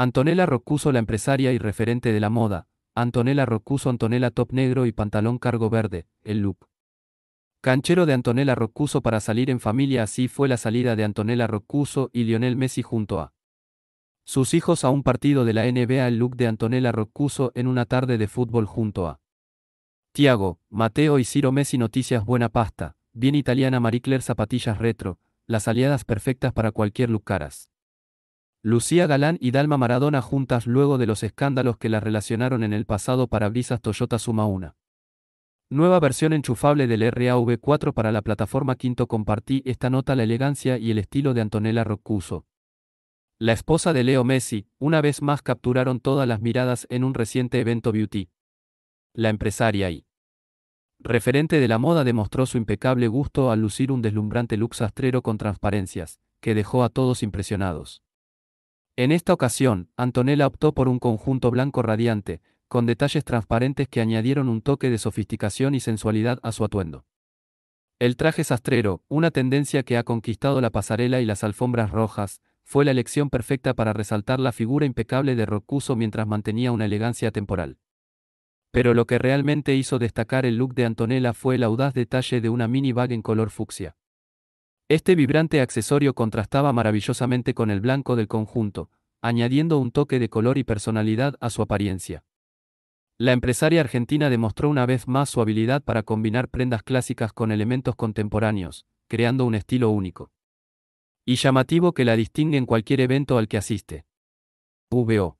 Antonella Rocuso, la empresaria y referente de la moda, Antonella Rocuso, Antonella top negro y pantalón cargo verde, el look. Canchero de Antonella Rocuso para salir en familia, así fue la salida de Antonella Rocuso y Lionel Messi junto a sus hijos a un partido de la NBA, el look de Antonella Rocuso en una tarde de fútbol junto a Tiago, Mateo y Ciro Messi, noticias buena pasta, bien italiana, Marie Claire zapatillas retro, las aliadas perfectas para cualquier look caras. Lucía Galán y Dalma Maradona juntas luego de los escándalos que las relacionaron en el pasado para brisas Toyota Suma 1. Nueva versión enchufable del RAV4 para la plataforma Quinto compartí esta nota la elegancia y el estilo de Antonella Roccuso. La esposa de Leo Messi, una vez más capturaron todas las miradas en un reciente evento beauty. La empresaria y referente de la moda demostró su impecable gusto al lucir un deslumbrante look sastrero con transparencias, que dejó a todos impresionados. En esta ocasión, Antonella optó por un conjunto blanco radiante, con detalles transparentes que añadieron un toque de sofisticación y sensualidad a su atuendo. El traje sastrero, una tendencia que ha conquistado la pasarela y las alfombras rojas, fue la elección perfecta para resaltar la figura impecable de Rocuso mientras mantenía una elegancia temporal. Pero lo que realmente hizo destacar el look de Antonella fue el audaz detalle de una mini bag en color fucsia. Este vibrante accesorio contrastaba maravillosamente con el blanco del conjunto, añadiendo un toque de color y personalidad a su apariencia. La empresaria argentina demostró una vez más su habilidad para combinar prendas clásicas con elementos contemporáneos, creando un estilo único. Y llamativo que la distingue en cualquier evento al que asiste. VO.